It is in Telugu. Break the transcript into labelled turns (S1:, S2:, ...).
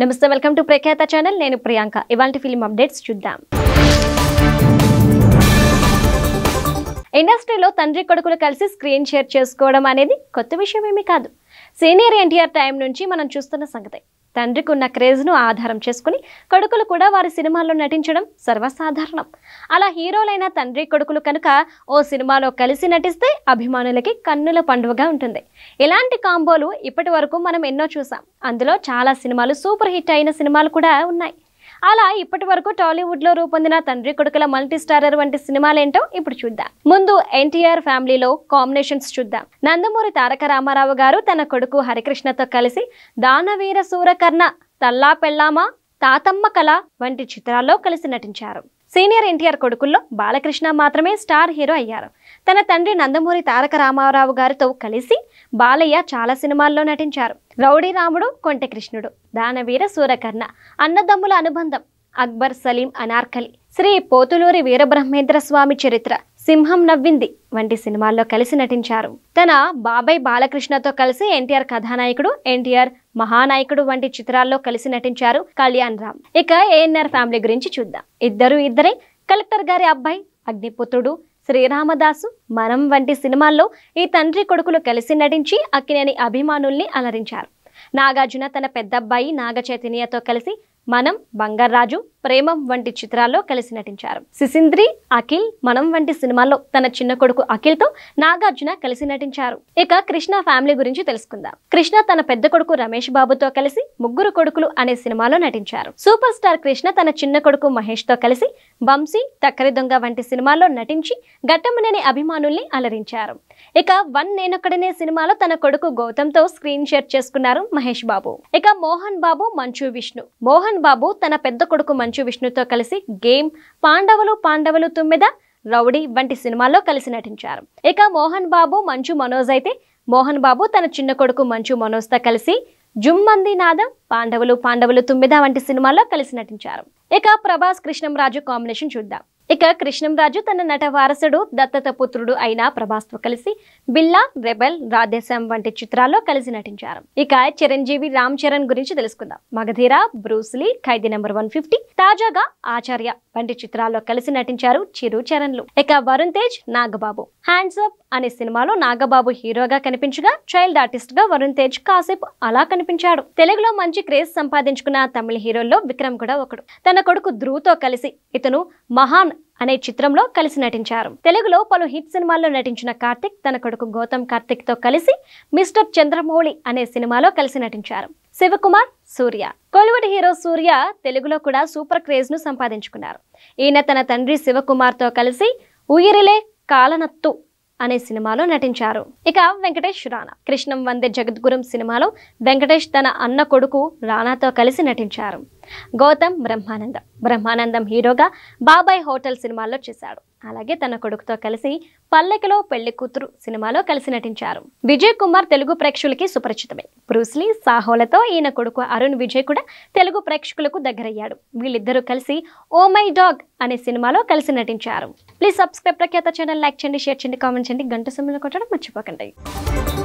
S1: నమస్తే వెల్కమ్ టు ప్రఖ్యాత ఛానల్ నేను ప్రియాంక ఇవాళ ఫిలిం అప్డేట్స్ చూద్దాం ఇండస్ట్రీలో తండ్రి కొడుకులు కలిసి స్క్రీన్ షేర్ చేసుకోవడం అనేది కొత్త విషయం ఏమీ కాదు సీనియర్ ఎన్టీఆర్ టైం నుంచి మనం చూస్తున్న సంగతే తండ్రికి ఉన్న క్రేజ్ను ఆధారం చేసుకుని కొడుకులు కూడా వారి సినిమాల్లో నటించడం సర్వసాధారణం అలా హీరోలైన తండ్రి కొడుకులు కనుక ఓ సినిమాలో కలిసి నటిస్తే అభిమానులకి కన్నుల పండుగగా ఉంటుంది ఇలాంటి కాంబోలు ఇప్పటి మనం ఎన్నో చూసాం అందులో చాలా సినిమాలు సూపర్ హిట్ అయిన సినిమాలు కూడా ఉన్నాయి అలా ఇప్పటి వరకు టాలీవుడ్లో రూపొందిన తండ్రి కొడుకుల మల్టీ స్టారర్ వంటి సినిమాలేంటో ఇప్పుడు చూద్దాం ముందు ఎన్టీఆర్ ఫ్యామిలీలో కాంబినేషన్స్ చూద్దాం నందమూరి తారక రామారావు గారు తన కొడుకు హరికృష్ణతో కలిసి దానవీర సూరకర్ణ తల్లా పెళ్ళామా తాతమ్మ కళ వంటి చిత్రాల్లో కలిసి నటించారు సీనియర్ ఎన్టీఆర్ కొడుకుల్లో బాలకృష్ణ మాత్రమే స్టార్ హీరో అయ్యారు తన తండ్రి నందమూరి తారక రామారావు గారితో కలిసి బాలయ్య చాలా సినిమాల్లో నటించారు రౌడీ రాముడు కొంటె కృష్ణుడు దానవీర సూరకర్ణ అన్నదమ్ముల అనుబంధం అక్బర్ సలీం అనార్కలి శ్రీ పోతులూరి వీరబ్రహ్మేంద్ర స్వామి చరిత్ర సింహం నవ్వింది వంటి సినిమాల్లో కలిసి నటించారు తన బాబాయ్ బాలకృష్ణతో కలిసి ఎన్టీఆర్ కథానాయకుడు ఎన్టీఆర్ మహానాయకుడు వంటి చిత్రాల్లో కలిసి నటించారు కళ్యాణ్ రామ్ ఇక ఏఎన్ఆర్ ఫ్యామిలీ గురించి చూద్దాం ఇద్దరు ఇద్దరే కలెక్టర్ గారి అబ్బాయి అగ్నిపుత్రుడు శ్రీరామదాసు మనం వంటి సినిమాల్లో ఈ తండ్రి కొడుకులు కలిసి నటించి అక్కినేని అభిమానుల్ని అలరించారు నాగార్జున తన పెద్దబ్బాయి నాగచైతన్యతో కలిసి మనం బంగర్రాజు ప్రేమం వంటి చిత్రాల్లో కలిసి నటించారు సిసింద్రి అఖిల్ మనం వంటి సినిమాల్లో తన చిన్న కొడుకు అఖిల్ తో నాగార్జున కలిసి నటించారు ఇక కృష్ణ ఫ్యామిలీ గురించి తెలుసుకుందాం కృష్ణ తన పెద్ద కొడుకు రమేష్ బాబుతో కలిసి ముగ్గురు కొడుకులు అనే సినిమాలో నటించారు సూపర్ స్టార్ కృష్ణ తన చిన్న కొడుకు మహేష్ తో కలిసి బంసీ తక్కరి దొంగ వంటి సినిమాల్లో నటించి ఘట్టమునని అభిమానుల్ని అలరించారు ఇక వన్ నేనొక్కడనే సినిమాలో తన కొడుకు గౌతమ్ తో స్క్రీన్ షేర్ చేసుకున్నారు మహేష్ బాబు ఇక మోహన్ బాబు మంచు విష్ణు మోహన్ బాబు తన పెద్ద కొడుకు మంచు విష్ణుతో కలిసి గేమ్ పాండవులు పాండవులు తుమ్మిద రౌడీ వంటి సినిమాల్లో కలిసి నటించారు ఇక మోహన్ బాబు మంచు మనోజ్ అయితే మోహన్ బాబు తన చిన్న కొడుకు మంచు మనోజ్తో కలిసి జుమ్మంది నాదం పాండవులు పాండవులు తుమ్మిద వంటి సినిమాల్లో కలిసి నటించారు ఇక ప్రభాస్ కృష్ణంరాజు కాంబినేషన్ చూద్దాం ఇక కృష్ణంరాజు తన నట వారసుడు దత్తత పుత్రుడు అయిన ప్రభాస్తో కలిసి బిల్లా రెబెల్ రాధేశం వంటి చిత్రాల్లో కలిసి నటించారు ఇక చిరంజీవి రామ్ చరణ్ గురించి తెలుసుకుందాం Magadheera Bruce Lee Khaidi number one fifty తాజాగా ఆచార్య వంటి చిత్రాల్లో కలిసి నటించారు చిరు చరణ్లు ఇక వరుణ్ తేజ్ నాగబాబు హ్యాండ్స్ అప్ అనే సినిమాలో నాగబాబు హీరోగా కనిపించగా చైల్డ్ ఆర్టిస్ట్ గా వరుణ్ తేజ్ కాసేపు అలా కనిపించాడు తెలుగులో మంచి క్రేజ్ సంపాదించుకున్న తమిళ హీరోల్లో విక్రమ్ కూడా ఒకడు తన కొడుకు ధ్రువ్తో కలిసి ఇతను మహాన్ అనే చిత్రంలో కలిసి నటించారు తెలుగులో పలు హిట్ సినిమాల్లో నటించిన కార్తిక్ తన కొడుకు గౌతమ్ కార్తిక్ తో కలిసి మిస్టర్ చంద్రమౌళి అనే సినిమాలో కలిసి నటించారు శివకుమార్ సూర్య కోలీవుడ్ హీరో సూర్య తెలుగులో కూడా సూపర్ క్రేజ్ ను సంపాదించుకున్నారు ఈయన తన తండ్రి శివకుమార్ తో కలిసి ఉయిరిలే కాలనత్తు అనే సినిమాలో నటించారు ఇక వెంకటేష్ రాణా కృష్ణం వందే జగద్గురం సినిమాలో వెంకటేష్ తన అన్న కొడుకు రాణాతో కలిసి నటించారు గౌతమ్ బ్రహ్మానందం బ్రహ్మానందం హీరోగా బాబాయ్ హోటల్ సినిమాల్లో చేశాడు అలాగే తన కొడుకుతో కలిసి పల్లెకలో పెళ్లి కూతురు సినిమాలో కలిసి నటించారు విజయ్ కుమార్ తెలుగు ప్రేక్షకులకి సుపరిచితమే బ్రూస్లీ సాహోలతో ఈయన కొడుకు అరుణ్ విజయ్ కూడా తెలుగు ప్రేక్షకులకు దగ్గరయ్యాడు వీళ్ళిద్దరూ కలిసి ఓ మై డాగ్ అనే సినిమాలో కలిసి నటించారు ప్లీజ్ సబ్స్క్రైబ్ ప్రఖ్యాత ఛానల్ లైక్ చేయండి షేర్ చేయండి కామెంట్ చేయండి గంట సమయంలో కొట్టడం మర్చిపోకండి